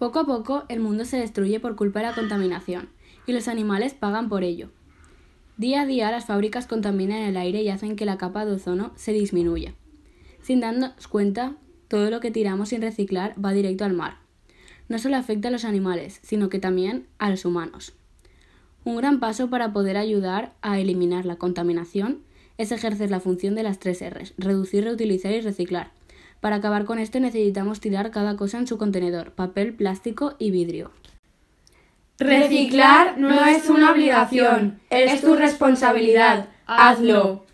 Poco a poco el mundo se destruye por culpa de la contaminación, y los animales pagan por ello. Día a día las fábricas contaminan el aire y hacen que la capa de ozono se disminuya. Sin darnos cuenta, todo lo que tiramos sin reciclar va directo al mar. No solo afecta a los animales, sino que también a los humanos. Un gran paso para poder ayudar a eliminar la contaminación es ejercer la función de las tres R's, reducir, reutilizar y reciclar, para acabar con esto necesitamos tirar cada cosa en su contenedor, papel, plástico y vidrio. Reciclar no es una obligación, es tu responsabilidad. Hazlo.